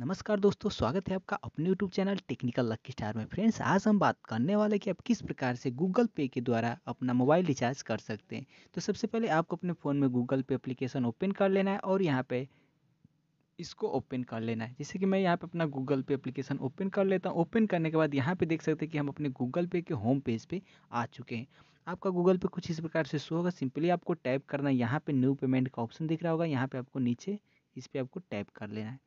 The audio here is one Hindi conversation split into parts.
नमस्कार दोस्तों स्वागत है आपका अपने YouTube channel Technical Lucky Star में फ्रेंड्स आज हम बात करने वाले कि आप किस प्रकार से गूगल पे के द्वारा अपना मोबाइल रिचार्ज कर सकते हैं तो सबसे पहले आपको अपने फ़ोन में गूगल पे एप्लीकेशन ओपन कर लेना है और यहाँ पे इसको ओपन कर लेना है जैसे कि मैं यहाँ पे अपना गूगल पे एप्लीकेशन ओपन कर लेता हूँ ओपन करने के बाद यहाँ पे देख सकते हैं कि हम अपने गूगल पे के होम पेज पे आ चुके हैं आपका गूगल पे कुछ इस प्रकार से शो होगा सिंपली आपको टैप करना है यहाँ पे न्यू पेमेंट का ऑप्शन दिख रहा होगा यहाँ पे आपको नीचे इस पर आपको टैप कर लेना है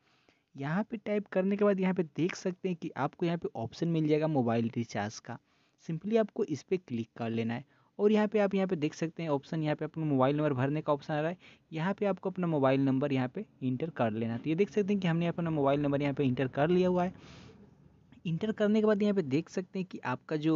यहाँ पे टाइप करने के बाद यहाँ पे देख सकते हैं कि आपको यहाँ पे ऑप्शन मिल जाएगा मोबाइल रिचार्ज का सिंपली आपको इस पर क्लिक कर लेना है और यहाँ पे आप यहाँ पे देख सकते हैं ऑप्शन यहाँ पे अपना मोबाइल नंबर भरने का ऑप्शन आ रहा है यहाँ पे आपको अपना मोबाइल नंबर यहाँ पे इंटर कर लेना है तो ये देख सकते हैं कि हमने अपना मोबाइल नंबर यहाँ पे इंटर कर लिया हुआ है इंटर करने के बाद यहाँ पे देख सकते हैं कि आपका जो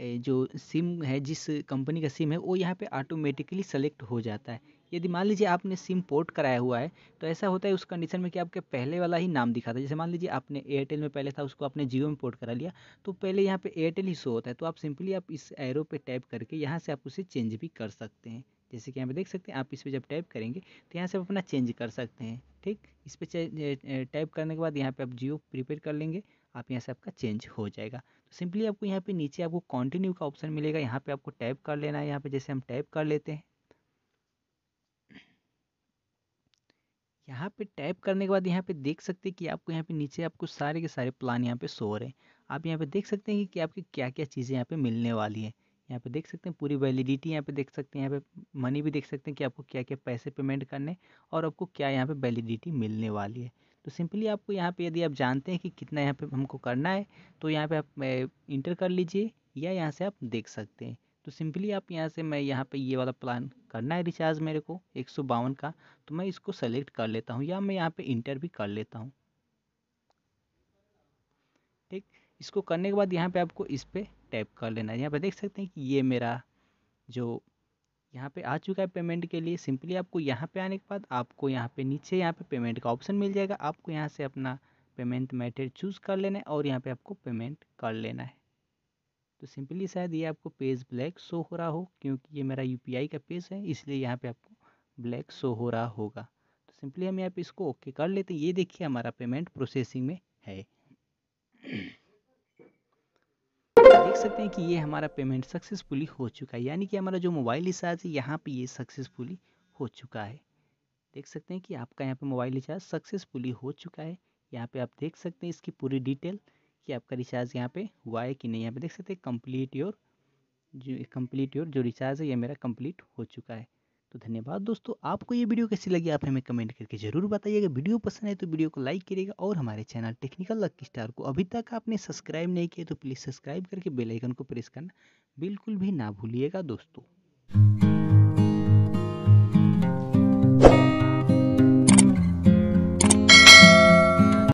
जो सिम है जिस कंपनी का सिम है वो यहाँ पर ऑटोमेटिकली सेलेक्ट हो जाता है यदि मान लीजिए आपने सिम पोर्ट कराया हुआ है तो ऐसा होता है उस कंडीशन में कि आपके पहले वाला ही नाम दिखाता है जैसे मान लीजिए आपने एयरटेल में पहले था उसको आपने जियो में पोर्ट करा लिया तो पहले यहाँ पे एयरटेल ही शो होता है तो आप सिंपली आप इस एरो पे टाइप करके यहाँ से आप उसे चेंज भी कर सकते हैं जैसे कि यहाँ पे देख सकते हैं आप इस पर जब टाइप करेंगे तो यहाँ से आप अपना चेंज कर सकते हैं ठीक इस पर टाइप करने के बाद यहाँ पर आप जियो प्रीपेड कर लेंगे आप यहाँ से आपका चेंज हो जाएगा तो सिंपली आपको यहाँ पे नीचे आपको कंटिन्यू का ऑप्शन मिलेगा यहाँ पे आपको टाइप कर लेना है यहाँ पे जैसे हम टाइप कर लेते हैं यहाँ पे टाइप करने के बाद यहाँ पे देख सकते हैं कि आपको यहाँ पे नीचे आपको सारे के सारे प्लान यहाँ पे शो रहे हैं आप यहाँ पे देख सकते हैं कि, आपकी क्या क्या चीज़ें यहाँ पे मिलने वाली हैं यहाँ पे देख सकते हैं पूरी वैलिडिटी यहाँ पे देख सकते हैं यहाँ पे मनी भी देख सकते हैं कि आपको क्या क्या पैसे पेमेंट करने और आपको क्या यहाँ पे वैलिडिटी मिलने वाली है तो सिंपली आपको यहाँ पे यदि आप जानते हैं कि कितना यहाँ पे हमको करना है तो यहाँ पे आप इंटर कर लीजिए या यहाँ से आप देख सकते हैं तो सिंपली आप यहाँ से मैं यहाँ पे ये वाला प्लान करना है रिचार्ज मेरे को एक का तो मैं इसको सेलेक्ट कर लेता हूँ या मैं यहाँ पे इंटर भी कर लेता हूँ ठीक इसको करने के बाद यहाँ पे आपको इस पर टैप कर लेना है यहाँ पे देख सकते हैं कि ये मेरा जो यहाँ पे आ चुका है पेमेंट के लिए सिंपली आपको यहाँ पे आने के बाद आपको यहाँ पे नीचे यहाँ पे पेमेंट का ऑप्शन मिल जाएगा आपको यहाँ से अपना पेमेंट मेथड चूज़ कर लेना है और यहाँ पे आपको पेमेंट कर लेना है तो सिंपली शायद ये आपको पेज ब्लैक शो हो रहा हो क्योंकि ये मेरा यू का पेज है इसलिए यहाँ पर आपको ब्लैक शो हो रहा होगा तो सिंपली हम यहाँ पे इसको ओके कर लेते हैं ये देखिए हमारा पेमेंट प्रोसेसिंग में है देख सकते हैं कि ये हमारा पेमेंट सक्सेसफुली हो चुका है यानी कि हमारा जो मोबाइल रिचार्ज है यहाँ पे ये सक्सेसफुली हो चुका है देख सकते हैं कि आपका यहाँ पे मोबाइल रिचार्ज सक्सेसफुली हो चुका है यहाँ पे आप देख सकते हैं इसकी पूरी डिटेल कि आपका रिचार्ज यहाँ पे हुआ है कि नहीं यहाँ पे देख सकते हैं कंप्लीट योर जो कंप्लीट योर जो रिचार्ज है ये मेरा कंप्लीट हो चुका है तो धन्यवाद दोस्तों आपको ये वीडियो कैसी लगी आप हमें कमेंट करके जरूर बताइएगा वीडियो पसंद है तो वीडियो को लाइक करिएगा और हमारे चैनल टेक्निकल लक स्टार को अभी तक आपने सब्सक्राइब नहीं किया तो प्लीज़ सब्सक्राइब करके बेल आइकन को प्रेस करना बिल्कुल भी ना भूलिएगा दोस्तों